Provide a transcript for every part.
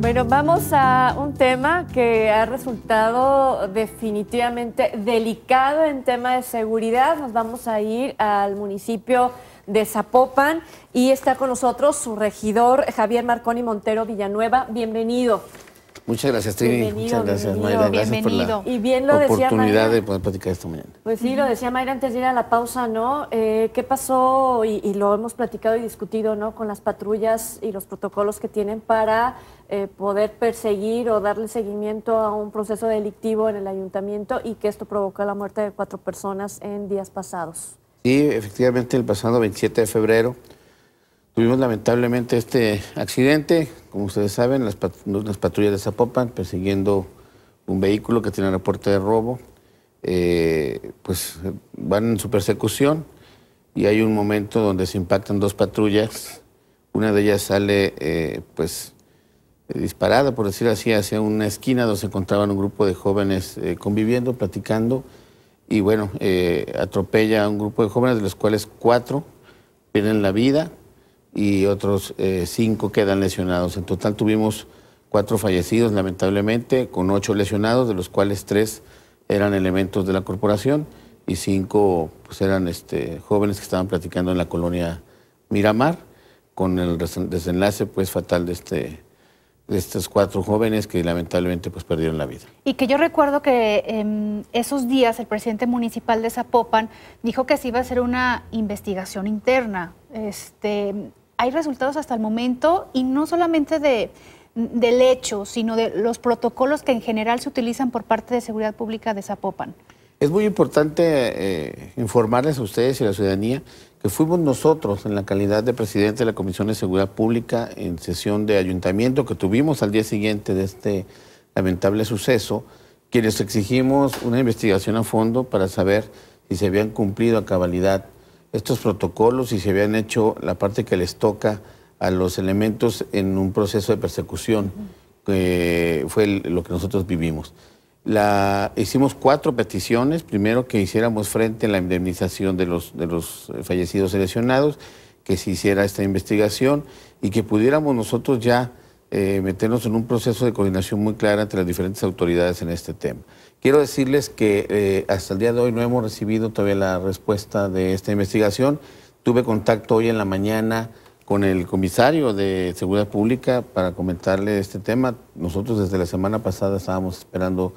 Bueno, vamos a un tema que ha resultado definitivamente delicado en tema de seguridad. Nos vamos a ir al municipio de Zapopan y está con nosotros su regidor Javier Marconi Montero Villanueva. Bienvenido. Muchas gracias, Trini. Muchas gracias, Mayra. Gracias bienvenido. por la y bien lo oportunidad de poder platicar esto mañana. Pues sí, lo decía Mayra antes de ir a la pausa, ¿no? Eh, ¿Qué pasó? Y, lo hemos platicado y discutido, ¿no? Con las patrullas y los protocolos que tienen para eh, poder perseguir o darle seguimiento a un proceso delictivo en el ayuntamiento y que esto provocó la muerte de cuatro personas en días pasados. Sí, efectivamente, el pasado 27 de febrero Tuvimos lamentablemente este accidente, como ustedes saben, las, patrullas de Zapopan persiguiendo un vehículo que tiene reporte de robo, eh, pues van en su persecución y hay un momento donde se impactan dos patrullas, una de ellas sale eh, pues eh, disparada, por decir así, hacia una esquina donde se encontraban un grupo de jóvenes conviviendo, platicando, y bueno, atropella a un grupo de jóvenes, de los cuales cuatro pierden la vida, y otros eh, cinco quedan lesionados. En total tuvimos cuatro fallecidos, lamentablemente, con ocho lesionados, de los cuales tres eran elementos de la corporación y cinco pues, eran este, jóvenes que estaban platicando en la colonia Miramar, con el desenlace pues, fatal de este, de estos cuatro jóvenes que lamentablemente pues perdieron la vida. Y que yo recuerdo que em, esos días el presidente municipal de Zapopan dijo que se iba a hacer una investigación interna. Este, hay resultados hasta el momento y no solamente de, del hecho, sino de los protocolos que en general se utilizan por parte de Seguridad Pública de Zapopan. Es muy importante eh, informarles a ustedes y a la ciudadanía que fuimos nosotros en la calidad de presidente de la Comisión de Seguridad Pública en sesión de ayuntamiento que tuvimos al día siguiente de este lamentable suceso, quienes exigimos una investigación a fondo para saber si se habían cumplido a cabalidad estos protocolos y se habían hecho la parte que les toca a los elementos en un proceso de persecución, que fue lo que nosotros vivimos. La, hicimos cuatro peticiones, primero que hiciéramos frente a la indemnización de los, de los fallecidos seleccionados, lesionados, que se hiciera esta investigación y que pudiéramos nosotros ya eh, meternos en un proceso de coordinación muy clara entre las diferentes autoridades en este tema. Quiero decirles que eh, hasta el día de hoy no hemos recibido todavía la respuesta de esta investigación. Tuve contacto hoy en la mañana con el comisario de Seguridad Pública para comentarle este tema. Nosotros desde la semana pasada estábamos esperando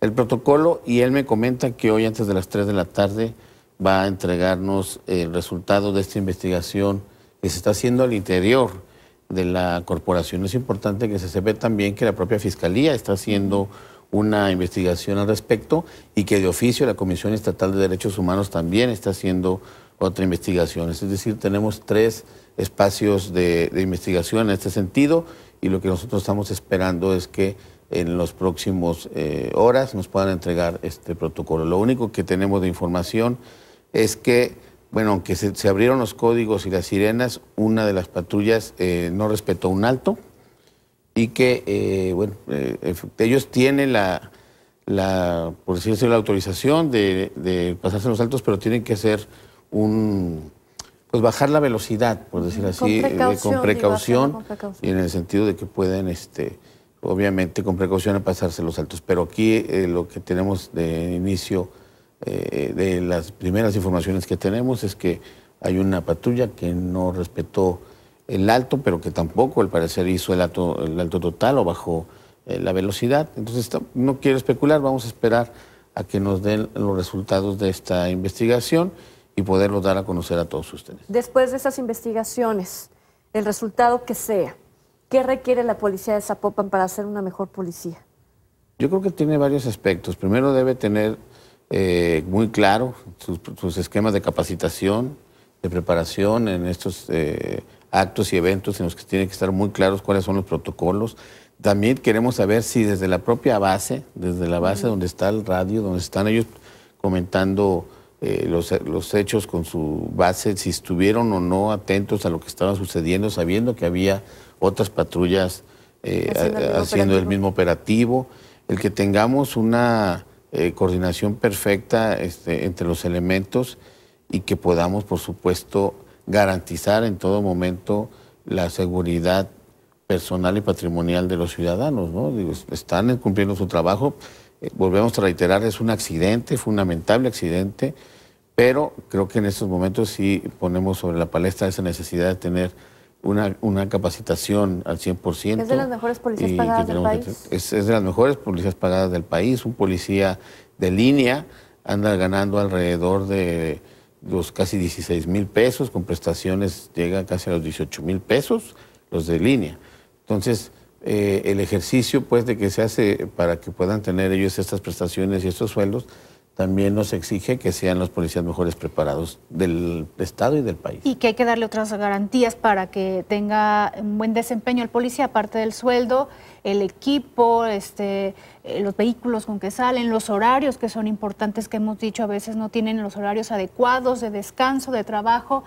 el protocolo y él me comenta que hoy antes de las 3 de la tarde va a entregarnos el resultado de esta investigación que se está haciendo al interior de la corporación, es importante que se sepa también que la propia Fiscalía está haciendo una investigación al respecto y que de oficio la Comisión Estatal de Derechos Humanos también está haciendo otra investigación. Es decir, tenemos tres espacios de, investigación en este sentido y lo que nosotros estamos esperando es que en las próximas eh, horas nos puedan entregar este protocolo. Lo único que tenemos de información es que bueno, aunque se, abrieron los códigos y las sirenas, una de las patrullas eh, no respetó un alto y que, eh, bueno, eh, ellos tienen la, la, por decirse, la autorización de, pasarse los altos, pero tienen que hacer un, pues bajar la velocidad, por decir así, con precaución, y en el sentido de que pueden, este, obviamente, con precaución a pasarse los altos. Pero aquí lo que tenemos de inicio eh, de las primeras informaciones que tenemos es que hay una patrulla que no respetó el alto, pero que tampoco, al parecer, hizo el alto, total o bajó eh, la velocidad. Entonces, no quiero especular, vamos a esperar a que nos den los resultados de esta investigación y poderlos dar a conocer a todos ustedes. Después de esas investigaciones, el resultado que sea, ¿qué requiere la policía de Zapopan para ser una mejor policía? Yo creo que tiene varios aspectos. Primero debe tener eh, muy claro sus, esquemas de capacitación, de preparación en estos eh, actos y eventos en los que tienen que estar muy claros cuáles son los protocolos. También queremos saber si desde la propia base, desde la base donde está el radio, donde están ellos comentando eh, los, hechos con su base, si estuvieron o no atentos a lo que estaba sucediendo, sabiendo que había otras patrullas haciendo el mismo operativo, el que tengamos una eh, coordinación perfecta este, entre los elementos y que podamos, por supuesto, garantizar en todo momento la seguridad personal y patrimonial de los ciudadanos. están cumpliendo su trabajo. Eh, volvemos a reiterar, es un accidente, fue un lamentable accidente, pero creo que en estos momentos sí ponemos sobre la palestra esa necesidad de tener una, capacitación al 100%. Es de las mejores policías pagadas del país. es, de las mejores policías pagadas del país. Un policía de línea anda ganando alrededor de los casi 16 mil pesos, con prestaciones llega casi a los 18 mil pesos, los de línea. Entonces, eh, el ejercicio pues de que se hace para que puedan tener ellos estas prestaciones y estos sueldos también nos exige que sean los policías mejores preparados del Estado y del país. Y que hay que darle otras garantías para que tenga un buen desempeño el policía, aparte del sueldo, el equipo, este, eh, los vehículos con que salen, los horarios que son importantes, que hemos dicho a veces no tienen los horarios adecuados de descanso, de trabajo.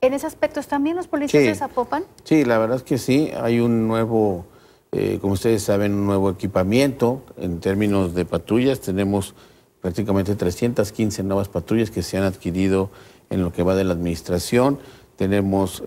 ¿En ese aspecto también los policías se apopan? Sí, la verdad es que sí, hay un nuevo... Eh, como ustedes saben, un nuevo equipamiento en términos de patrullas. Tenemos prácticamente 315 nuevas patrullas que se han adquirido en lo que va de la administración. Tenemos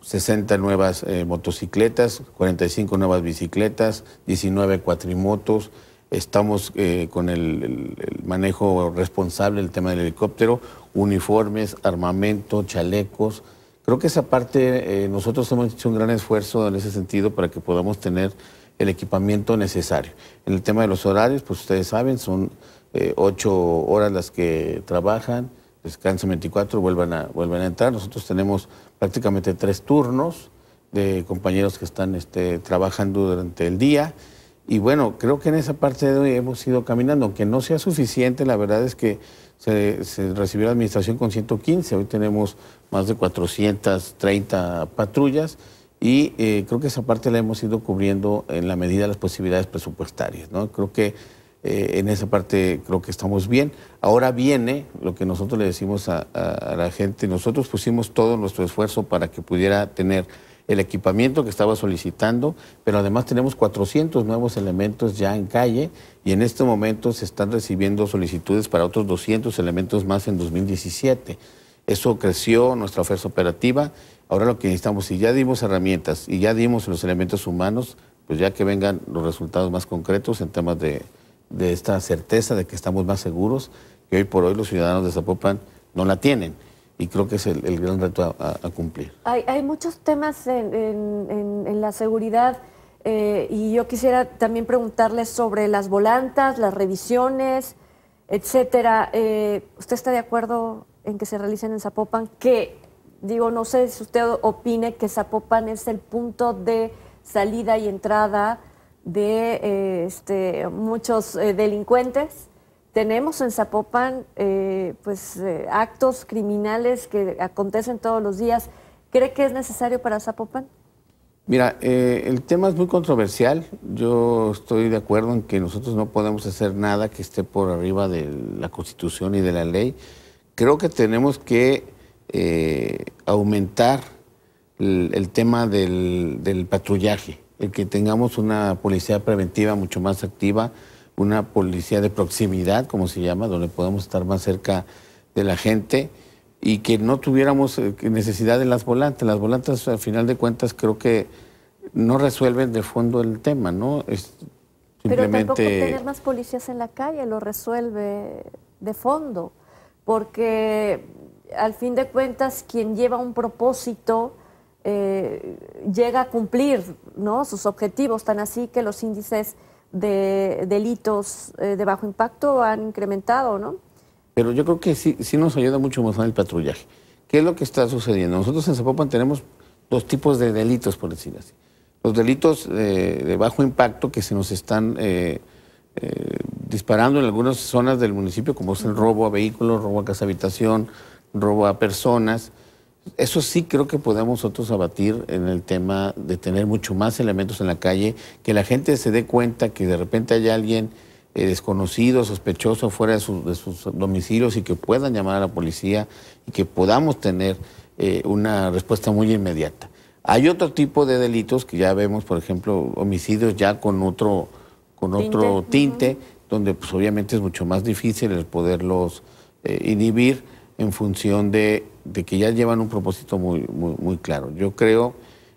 60 eh, nuevas eh, motocicletas, 45 nuevas bicicletas, 19 cuatrimotos. Estamos eh, con el, el, manejo responsable del tema del helicóptero, uniformes, armamento, chalecos. Creo que esa parte, nosotros hemos hecho un gran esfuerzo en ese sentido para que podamos tener el equipamiento necesario. En el tema de los horarios, pues ustedes saben, son eh, ocho horas las que trabajan, descansan 24, vuelvan a, vuelven a entrar. Nosotros tenemos prácticamente tres turnos de compañeros que están este, trabajando durante el día. Y bueno, creo que en esa parte de hoy hemos ido caminando, aunque no sea suficiente, la verdad es que se, se recibió la administración con 115, hoy tenemos más de 430 patrullas y eh, creo que esa parte la hemos ido cubriendo en la medida de las posibilidades presupuestarias. ¿no? Creo que eh, en esa parte creo que estamos bien. Ahora viene lo que nosotros le decimos a, a, la gente. Nosotros pusimos todo nuestro esfuerzo para que pudiera tener el equipamiento que estaba solicitando, pero además tenemos 400 nuevos elementos ya en calle y en este momento se están recibiendo solicitudes para otros 200 elementos más en 2017. Eso creció nuestra oferta operativa. Ahora lo que necesitamos, si ya dimos herramientas y ya dimos los elementos humanos, pues ya que vengan los resultados más concretos en temas de, esta certeza de que estamos más seguros, que hoy por hoy los ciudadanos de Zapopan no la tienen. Y creo que es el, gran reto a, cumplir. Hay, muchos temas en, la seguridad eh, y yo quisiera también preguntarles sobre las volantas, las revisiones, etcétera. Eh, ¿Usted está de acuerdo en que se realicen en Zapopan, que digo, no sé si usted opine que Zapopan es el punto de salida y entrada de eh, este, muchos eh, delincuentes. Tenemos en Zapopan eh, pues, actos criminales que acontecen todos los días. ¿Cree que es necesario para Zapopan? Mira, el tema es muy controversial. Yo estoy de acuerdo en que nosotros no podemos hacer nada que esté por arriba de la Constitución y de la ley creo que tenemos que eh, aumentar el, tema del, patrullaje, el que tengamos una policía preventiva mucho más activa, una policía de proximidad, como se llama, donde podamos estar más cerca de la gente y que no tuviéramos eh, necesidad de las volantes. Las volantes, al final de cuentas, creo que no resuelven de fondo el tema, ¿no? simplemente... Pero tampoco tener más policías en la calle lo resuelve de fondo porque al fin de cuentas quien lleva un propósito eh, llega a cumplir ¿no? sus objetivos, tan así que los índices de delitos eh, de bajo impacto han incrementado, ¿no? Pero yo creo que sí, sí nos ayuda mucho más el patrullaje. ¿Qué es lo que está sucediendo? Nosotros en Zapopan tenemos dos tipos de delitos, por decir así. Los delitos de bajo impacto que se nos están eh, disparando en algunas zonas del municipio, como es el robo a vehículos, robo a casa habitación, robo a personas. Eso sí creo que podemos nosotros abatir en el tema de tener mucho más elementos en la calle, que la gente se dé cuenta que de repente hay alguien eh, desconocido, sospechoso fuera de, sus domicilios y que puedan llamar a la policía y que podamos tener eh, una respuesta muy inmediata. Hay otro tipo de delitos que ya vemos, por ejemplo, homicidios ya con otro, con otro tinte donde pues, obviamente es mucho más difícil el poderlos eh, inhibir en función de, que ya llevan un propósito muy, muy, claro. Yo creo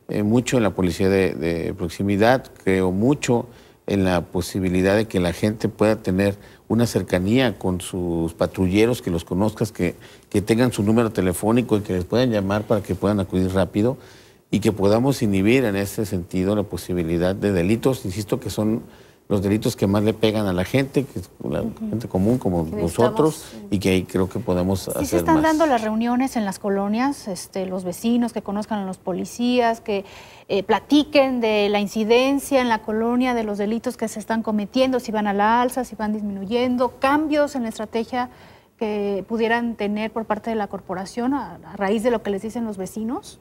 eh, mucho en la policía de, de, proximidad, creo mucho en la posibilidad de que la gente pueda tener una cercanía con sus patrulleros, que los conozcas, que, que tengan su número telefónico y que les puedan llamar para que puedan acudir rápido y que podamos inhibir en ese sentido la posibilidad de delitos, insisto, que son los delitos que más le pegan a la gente, que es la gente común como nosotros, y que ahí creo que podemos hacer se están dando las reuniones en las colonias, este, los vecinos que conozcan a los policías, que eh, platiquen de la incidencia en la colonia, de los delitos que se están cometiendo, si van a la alza, si van disminuyendo, cambios en la estrategia que pudieran tener por parte de la corporación a, a raíz de lo que les dicen los vecinos.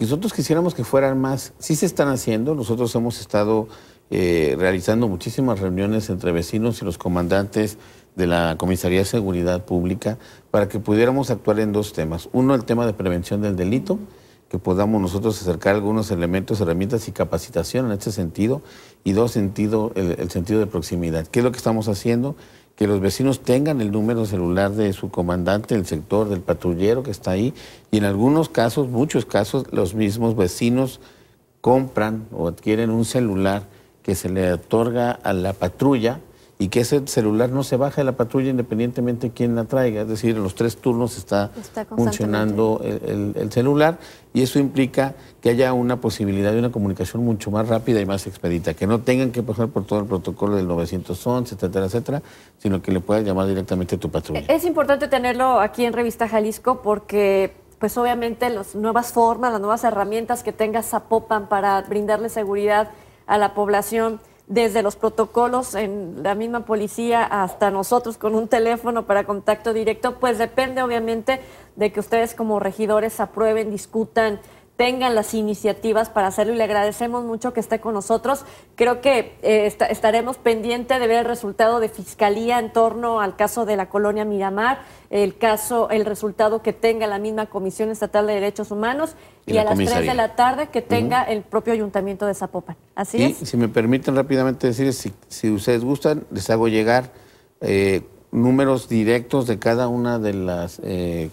Nosotros quisiéramos que fueran más. Sí se están haciendo, nosotros hemos estado eh, realizando muchísimas reuniones entre vecinos y los comandantes de la Comisaría de Seguridad Pública para que pudiéramos actuar en dos temas. Uno, el tema de prevención del delito, que podamos nosotros acercar algunos elementos, herramientas y capacitación en este sentido. Y dos, sentido, el, sentido de proximidad. ¿Qué es lo que estamos haciendo? que los vecinos tengan el número celular de su comandante el sector, del patrullero que está ahí, y en algunos casos, muchos casos, los mismos vecinos compran o adquieren un celular que se le otorga a la patrulla y que ese celular no se baja de la patrulla independientemente de quién la traiga. Es decir, en los tres turnos está, funcionando el, celular y eso implica que haya una posibilidad de una comunicación mucho más rápida y más expedita, que no tengan que pasar por todo el protocolo del 911, etcétera, etcétera, sino que le puedan llamar directamente a tu patrulla. Es importante tenerlo aquí en Revista Jalisco porque pues obviamente las nuevas formas, las nuevas herramientas que tenga Zapopan para brindarle seguridad a la población desde los protocolos en la misma policía hasta nosotros con un teléfono para contacto directo, pues depende obviamente de que ustedes como regidores aprueben, discutan, tengan las iniciativas para hacerlo y le agradecemos mucho que esté con nosotros. Creo que eh, estaremos pendiente de ver el resultado de Fiscalía en torno al caso de la colonia Miramar, el caso, el resultado que tenga la misma Comisión Estatal de Derechos Humanos y, a las tres 3 de la tarde que tenga el propio Ayuntamiento de Zapopan. Así Si me permiten rápidamente decir, si, ustedes gustan, les hago llegar eh, números directos de cada una de las eh,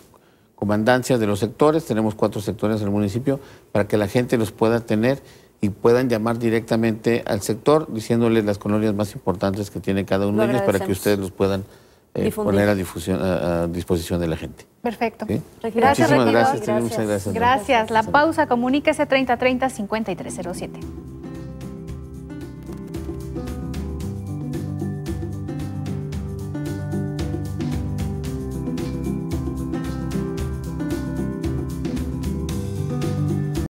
comandancia de los sectores, tenemos cuatro sectores en el municipio, para que la gente los pueda tener y puedan llamar directamente al sector diciéndoles las colonias más importantes que tiene cada uno de ellos para que ustedes los puedan eh, poner a, disposición de la gente. Perfecto. Gracias, Muchísimas gracias. Gracias. La pausa, comuníquese 3030-5307.